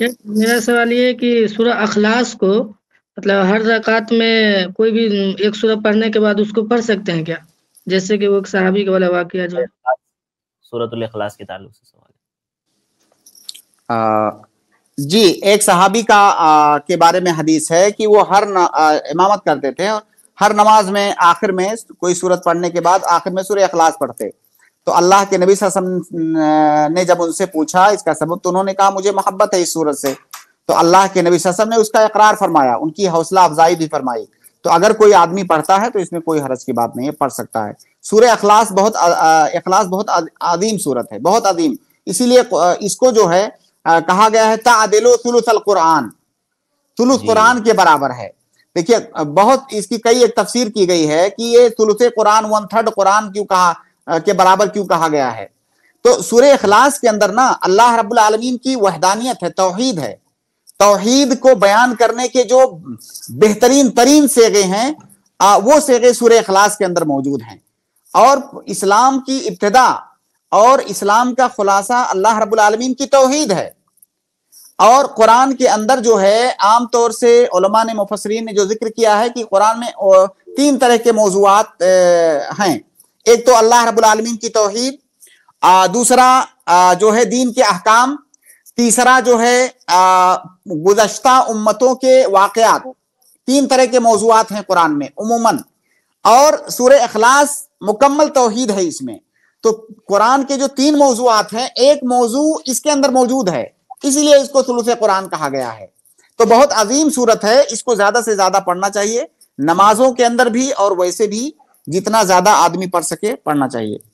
शेख मेरा सवाल ये है कि सूरह अखलास को मतलब हर रकात में कोई भी एक सूरह पढ़ने के बाद उसको पढ़ सकते हैं क्या जैसे कि वो एक सहाबी वाला वाकया जो सूरतुल इखलास के ताल्लुक से सवाल जी एक सहाबी का आ, के बारे में हदीस है कि वो हर न, आ, इमामत करते थे हर नमाज में आखिर में कोई सूरत पढ़ने के बाद आखिर में सूर्य अखलास पढ़ते तो अल्लाह के नबी वसल्लम ने जब उनसे पूछा इसका सबूत तो उन्होंने कहा मुझे मोहब्बत है इस सूरत से तो अल्लाह के नबी वसल्लम ने उसका इकरार फरमाया उनकी हौसला अफजाई भी फरमाई तो अगर कोई आदमी पढ़ता है तो इसमें कोई हरज की बात नहीं है पढ़ सकता है सूर्य अखलास बहुत अखलास बहुत अदीम सूरत है बहुत अदीम इसीलिए इसको जो है कहा गया है तादिलो कुरान तुलुस कुरान के बराबर है देखिए बहुत इसकी कई एक तफसीर की गई है कि ये तुलुस कुरान वन थर्ड कुरान क्यों कहा के बराबर क्यों कहा गया है तो सूर्य अखलास के अंदर ना अल्लाह रब्बुल आलमीन की वहदानियत है तोहीद है तोहीद को बयान करने के जो बेहतरीन तरीन सेगे हैं आ, वो सेगे सूर्य अखलास के अंदर मौजूद हैं और इस्लाम की इब्तदा और इस्लाम का खुलासा अल्लाह रब्बुल आलमीन की तोहीद है और कुरान के अंदर जो है आमतौर से उलमा ने मुफसरीन ने जो जिक्र किया है कि कुरान में तीन तरह के मौजूद हैं एक तो अल्लाह रबालमीन की तोहिद दूसरा आ, जो है दीन के अहकाम तीसरा जो है गुजशत उम्मतों के वाकयात तीन तरह के मौजूद हैं कुरान में उमूमन और सूर अखलास मुकम्मल तोहहीद है इसमें तो कुरान के जो तीन मौजूद हैं एक मौजू इसके अंदर मौजूद है इसीलिए इसको सुलूस कुरान कहा गया है तो बहुत अजीम सूरत है इसको ज्यादा से ज्यादा पढ़ना चाहिए नमाजों के अंदर भी और वैसे भी जितना ज्यादा आदमी पढ़ सके पढ़ना चाहिए